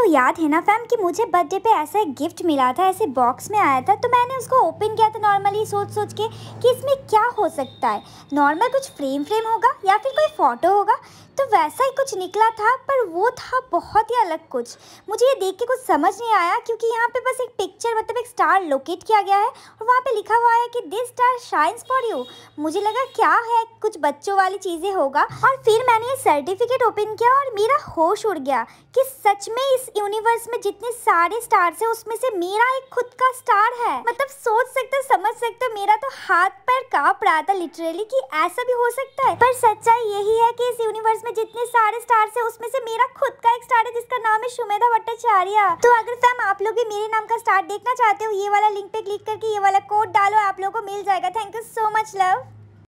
तो याद है ना फैम कि मुझे बर्थडे पे ऐसा एक गिफ्ट मिला था ऐसे बॉक्स में आया था तो मैंने उसको ओपन किया था नॉर्मली सोच सोच के कि इसमें क्या हो सकता है नॉर्मल कुछ फ्रेम फ्रेम होगा या फिर कोई फ़ोटो होगा तो वैसा ही कुछ निकला था पर वो था बहुत ही अलग कुछ मुझे ये देख के कुछ समझ नहीं आया क्योंकि यहाँ पे बस एक पिक्चर मतलब एक स्टार लोकेट किया गया है और वहाँ पे लिखा हुआ है कि this star shines for you मुझे लगा क्या है कुछ बच्चों वाली चीज़ें होगा और फिर मैंने ये सर्टिफिकेट ओपन किया और मेरा होश उड़ गया कि सच में इस यूनिवर्स में जितने सारे स्टार्स हैं उसमें से मेरा एक खुद का स्टार है मतलब सोच सकते समझ सकते मेरा तो हाथ पर काँप रहा था लिटरली कि ऐसा भी हो सकता है पर सच्चाई यही है कि इस यूनिवर्स में पे जितने सारे स्टार्स है उसमें से मेरा खुद का एक स्टार है जिसका नाम है सुमेधा भट्टाचार्य तो अगर फैम आप लोग भी मेरे नाम का स्टार देखना चाहते हो ये वाला लिंक पे क्लिक करके ये वाला कोड डालो आप लोग को मिल जाएगा thank you so much love